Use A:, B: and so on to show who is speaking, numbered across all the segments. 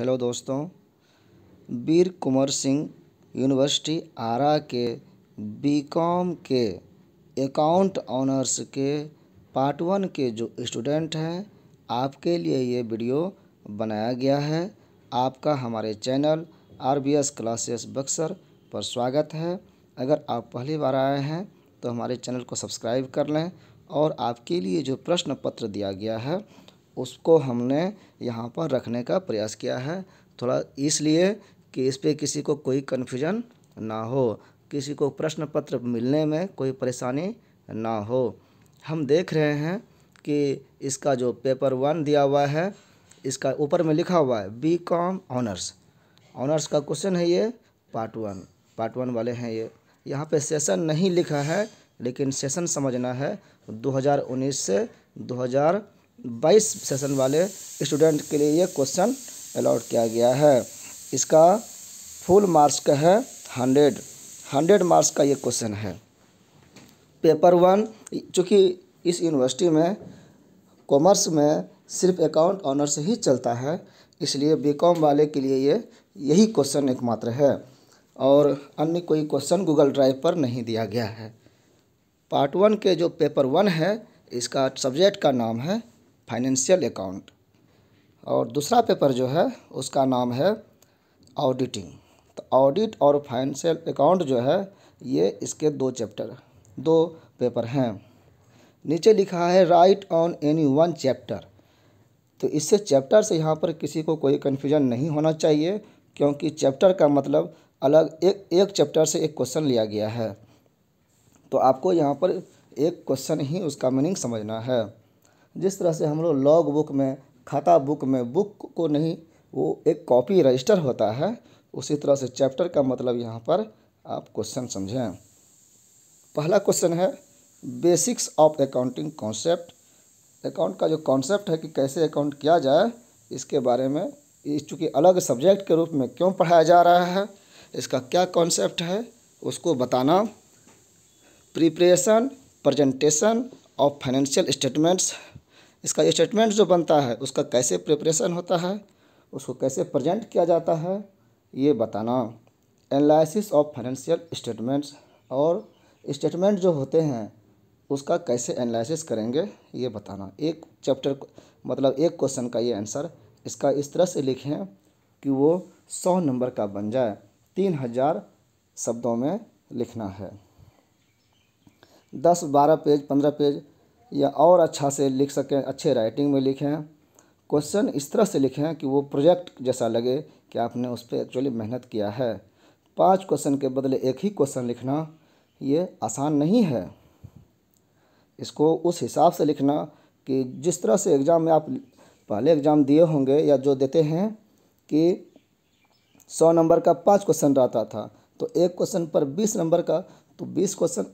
A: hello दोस्तों वीर कुंवर Singh university आरा के BCom के अकाउंट ऑनर्स के पार्ट वन के जो स्टूडेंट हैं आपके लिए ये वीडियो बनाया गया है आपका हमारे channel R B S classes Buxar पर स्वागत है अगर आप पहली बार आए हैं तो हमारे चैनल को सब्सक्राइब कर लें और आपके लिए जो प्रश्न पत्र दिया गया है उसको हमने यहाँ पर रखने का प्रयास किया है थोड़ा इसलिए कि इस पर किसी को कोई कन्फ्यूजन ना हो किसी को प्रश्न पत्र मिलने में कोई परेशानी ना हो हम देख रहे हैं कि इसका जो पेपर वन दिया हुआ है इसका ऊपर में लिखा हुआ है बी कॉम ऑनर्स ऑनर्स का क्वेश्चन है ये पार्ट वन पार्ट वन वाले हैं ये यहाँ पे सेशन नहीं लिखा है लेकिन सेशन समझना है 2019 से बाईस सेशन वाले स्टूडेंट के लिए ये क्वेश्चन अलाउट किया गया है इसका फुल मार्क्स का है हंड्रेड हंड्रेड मार्क्स का ये क्वेश्चन है पेपर वन चूँकि इस यूनिवर्सिटी में कॉमर्स में सिर्फ अकाउंट ऑनर्स ही चलता है इसलिए बीकॉम वाले के लिए ये यही क्वेश्चन एकमात्र है और अन्य कोई क्वेश्चन गूगल ड्राइव पर नहीं दिया गया है पार्ट वन के जो पेपर वन है इसका सब्जेक्ट का नाम है फाइनेंशियल अकाउंट और दूसरा पेपर जो है उसका नाम है ऑडिटिंग तो ऑडिट और फाइनेंशियल अकाउंट जो है ये इसके दो चैप्टर दो पेपर हैं नीचे लिखा है write on any one chapter तो इससे चैप्टर से यहाँ पर किसी को कोई कन्फ्यूजन नहीं होना चाहिए क्योंकि चैप्टर का मतलब अलग एक एक चैप्टर से एक क्वेश्चन लिया गया है तो आपको यहाँ पर एक क्वेश्चन ही उसका मीनिंग समझना है जिस तरह से हम लोग लॉग बुक में खाता बुक में बुक को नहीं वो एक कॉपी रजिस्टर होता है उसी तरह से चैप्टर का मतलब यहाँ पर आप क्वेश्चन समझें पहला क्वेश्चन है basics of accounting concept account का जो कॉन्सेप्ट है कि कैसे अकाउंट किया जाए इसके बारे में इस चूँकि अलग सब्जेक्ट के रूप में क्यों पढ़ाया जा रहा है इसका क्या कॉन्सेप्ट है उसको बताना preparation presentation of financial statements इसका स्टेटमेंट जो बनता है उसका कैसे प्रिपरेशन होता है उसको कैसे प्रेजेंट किया जाता है ये बताना एनालिसिस ऑफ फाइनेंशियल स्टेटमेंट्स और स्टेटमेंट जो होते हैं उसका कैसे एनालिसिस करेंगे ये बताना एक चैप्टर मतलब एक क्वेश्चन का ये आंसर इसका इस तरह से लिखें कि वो सौ नंबर का बन जाए तीन हज़ार शब्दों में लिखना है दस बारह पेज पंद्रह पेज या और अच्छा से लिख सकें अच्छे राइटिंग में लिखें क्वेश्चन इस तरह से लिखें कि वो प्रोजेक्ट जैसा लगे कि आपने उस पर एक्चुअली मेहनत किया है पांच क्वेश्चन के बदले एक ही क्वेश्चन लिखना ये आसान नहीं है इसको उस हिसाब से लिखना कि जिस तरह से एग्ज़ाम में आप पहले एग्ज़ाम दिए होंगे या जो देते हैं कि सौ नंबर का पाँच क्वेश्चन रहता था तो एक क्वेश्चन पर बीस नंबर का तो बीस क्वेश्चन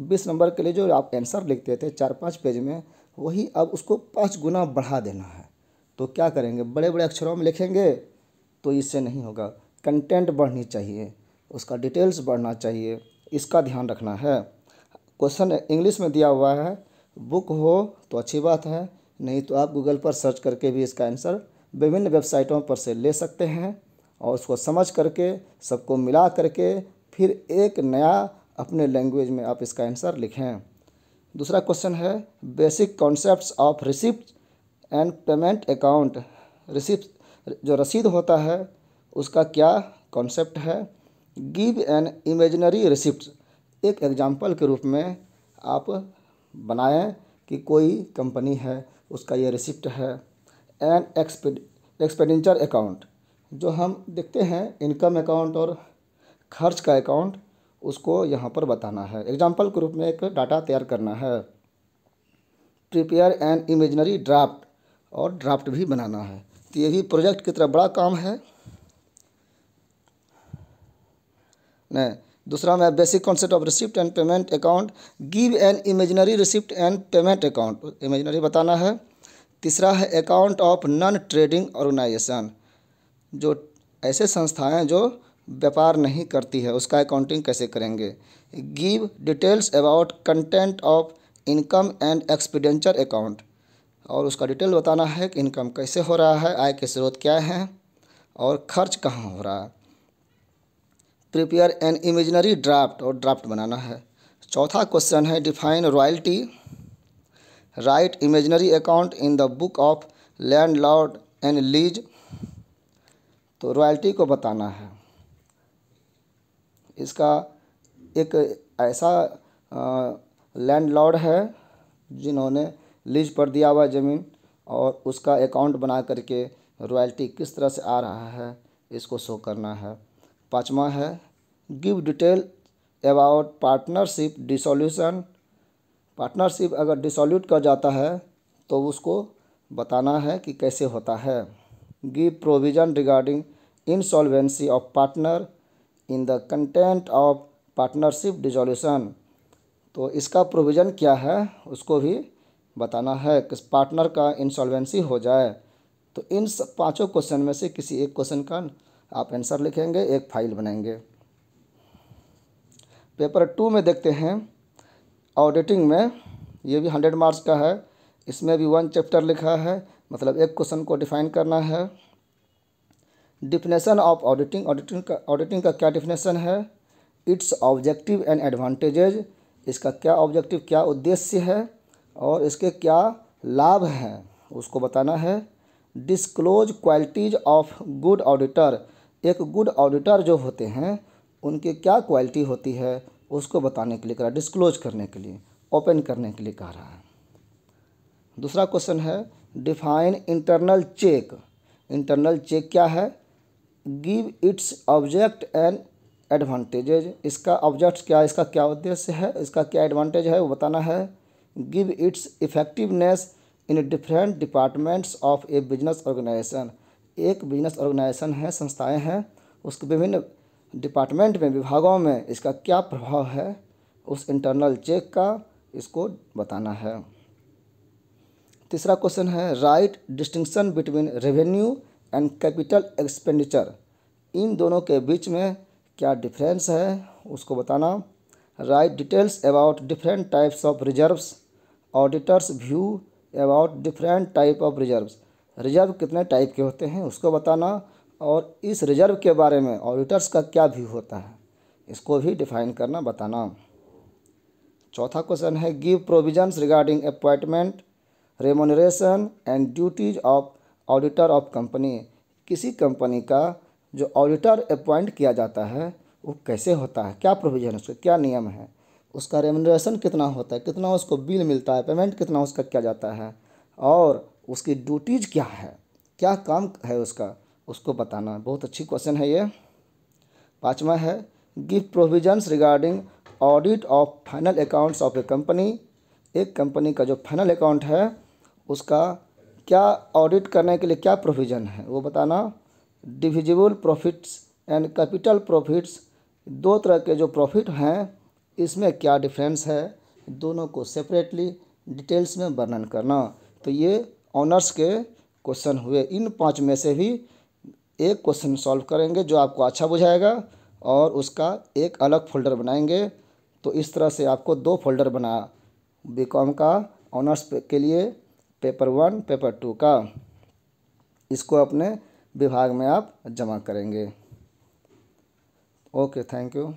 A: बीस नंबर के लिए जो आप आंसर लिखते थे चार पाँच पेज में वही अब उसको पाँच गुना बढ़ा देना है तो क्या करेंगे बड़े बड़े अक्षरों में लिखेंगे तो इससे नहीं होगा कंटेंट बढ़नी चाहिए उसका डिटेल्स बढ़ना चाहिए इसका ध्यान रखना है क्वेश्चन इंग्लिश में दिया हुआ है बुक हो तो अच्छी बात है नहीं तो आप गूगल पर सर्च करके भी इसका आंसर विभिन्न वेबसाइटों पर से ले सकते हैं और उसको समझ करके सबको मिला करके फिर एक नया अपने लैंग्वेज में आप इसका आंसर लिखें दूसरा क्वेश्चन है basic concepts of receipt and payment account receipt जो रसीद होता है उसका क्या कॉन्सेप्ट है गिव एन इमेजनरी रिसिप्ट एक एग्जाम्पल के रूप में आप बनाएं कि कोई कंपनी है उसका ये रिसिप्ट है एन एक्सपेंडिचर अकाउंट जो हम देखते हैं इनकम अकाउंट और खर्च का अकाउंट उसको यहाँ पर बताना है एग्जाम्पल के रूप में एक डाटा तैयार करना है प्रिपेयर एन इमेजनरी ड्राफ्ट और ड्राफ्ट भी बनाना है तो ये भी प्रोजेक्ट की तरह बड़ा काम है नहीं दूसरा मैं basic concept of receipt and payment account give an imaginary receipt and payment account imaginary बताना है तीसरा है account of non trading organisation जो ऐसे संस्थाएं जो व्यापार नहीं करती है उसका अकाउंटिंग कैसे करेंगे give details about content of income and expenditure account और उसका डिटेल बताना है कि इनकम कैसे हो रहा है आय के स्रोत क्या हैं और खर्च कहाँ हो रहा है प्रिपेयर एन इमेजनरी ड्राफ्ट और ड्राफ्ट बनाना है चौथा क्वेश्चन है define royalty right imaginary account in the book of landlord and lease तो रॉयल्टी को बताना है इसका एक ऐसा लैंडलॉर्ड है जिन्होंने लीज पर दिया हुआ ज़मीन और उसका अकाउंट बना करके रॉयल्टी किस तरह से आ रहा है इसको शो करना है पाँचवा है give detail about partnership dissolution partnership अगर डिसोल्यूट कर जाता है तो उसको बताना है कि कैसे होता है give provision regarding insolvency of partner in the content of partnership dissolution तो इसका प्रोविज़न क्या है उसको भी बताना है किस पार्टनर का इंसॉल्वेंसी हो जाए तो इन सब पाँचों क्वेश्चन में से किसी एक क्वेश्चन का आप आंसर लिखेंगे एक फाइल बनाएंगे पेपर टू में देखते हैं ऑडिटिंग में ये भी हंड्रेड मार्क्स का है इसमें भी वन चैप्टर लिखा है मतलब एक क्वेश्चन को डिफाइन करना है डिफिनेशन ऑफ ऑडिटिंग ऑडिटिंग का ऑडिटिंग का क्या डिफिनेशन है इट्स ऑब्जेक्टिव एंड एडवांटेजेज इसका क्या ऑब्जेक्टिव क्या उद्देश्य है और इसके क्या लाभ हैं उसको बताना है disclose qualities of good auditor एक गुड ऑडिटर जो होते हैं उनकी क्या क्वालिटी होती है उसको बताने के लिए करा डिस्क्लोज करने के लिए ओपन करने के लिए कह रहा है दूसरा क्वेश्चन है define internal check internal check क्या है give its object and advantages इसका ऑब्जेक्ट क्या इसका क्या उद्देश्य है इसका क्या एडवांटेज है वो बताना है give its effectiveness in different departments of a business organisation एक बिजनेस ऑर्गेनाइजेशन है संस्थाएं हैं उसके विभिन्न डिपार्टमेंट में विभागों में इसका क्या प्रभाव है उस इंटरनल चेक का इसको बताना है तीसरा क्वेश्चन है write distinction between revenue and capital expenditure इन दोनों के बीच में क्या डिफरेंस है उसको बताना write details about different types of reserves auditors view about different type of reserves reserve कितने टाइप के होते हैं उसको बताना और इस रिजर्व के बारे में ऑडिटर्स का क्या व्यू होता है इसको भी डिफाइन करना बताना चौथा क्वेश्चन है give provisions regarding appointment remuneration and duties of auditor of company किसी कंपनी का जो ऑडिटर अपॉइंट किया जाता है वो कैसे होता है क्या प्रोविज़न है उसका क्या नियम है उसका रेमनरेशन कितना होता है कितना उसको बिल मिलता है पेमेंट कितना उसका किया जाता है और उसकी ड्यूटीज़ क्या है क्या काम है उसका उसको बताना बहुत अच्छी क्वेश्चन है ये पाँचवा है give provisions regarding audit of final accounts of a company एक कंपनी का जो फाइनल अकाउंट है उसका क्या ऑडिट करने के लिए क्या प्रोविज़न है वो बताना divisible profits and capital profits दो तरह के जो प्रॉफिट हैं इसमें क्या डिफरेंस है दोनों को सेपरेटली डिटेल्स में वर्णन करना तो ये ऑनर्स के क्वेश्चन हुए इन पाँच में से भी एक क्वेश्चन सॉल्व करेंगे जो आपको अच्छा बुझाएगा और उसका एक अलग फोल्डर बनाएंगे तो इस तरह से आपको दो फोल्डर बना बीकॉम का ऑनर्स के लिए पेपर वन पेपर टू का इसको अपने विभाग में आप जमा करेंगे ओके थैंक यू